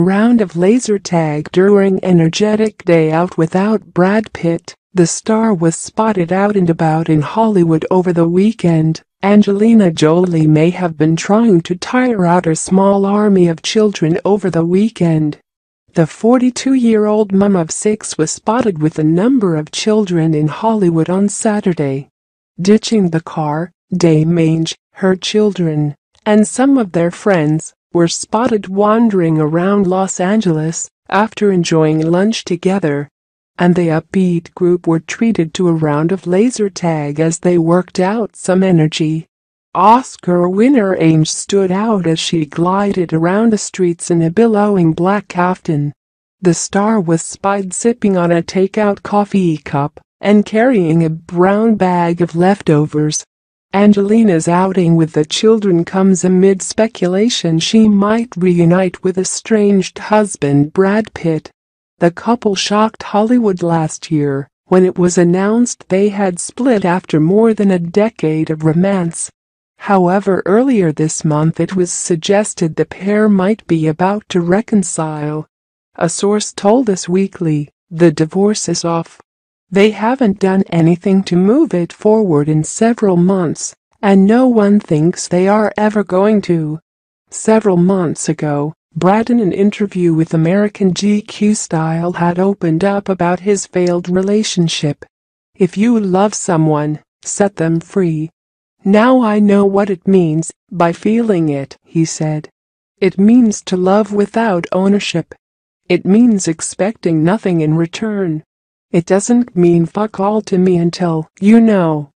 round of laser tag during energetic day out without Brad Pitt. The star was spotted out and about in Hollywood over the weekend. Angelina Jolie may have been trying to tire out her small army of children over the weekend. The 42-year-old mum of six was spotted with a number of children in Hollywood on Saturday. Ditching the car, day mange, her children, and some of their friends, were spotted wandering around Los Angeles after enjoying lunch together, and the upbeat group were treated to a round of laser tag as they worked out some energy. Oscar winner Ange stood out as she glided around the streets in a billowing black caftan. The star was spied sipping on a takeout coffee cup and carrying a brown bag of leftovers. Angelina's outing with the children comes amid speculation she might reunite with estranged husband Brad Pitt. The couple shocked Hollywood last year when it was announced they had split after more than a decade of romance. However earlier this month it was suggested the pair might be about to reconcile. A source told Us Weekly, the divorce is off. They haven't done anything to move it forward in several months, and no one thinks they are ever going to. Several months ago, Brad in an interview with American GQ Style had opened up about his failed relationship. If you love someone, set them free. Now I know what it means by feeling it, he said. It means to love without ownership. It means expecting nothing in return. It doesn't mean fuck all to me until you know.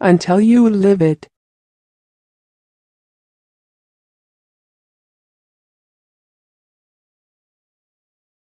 Until you live it.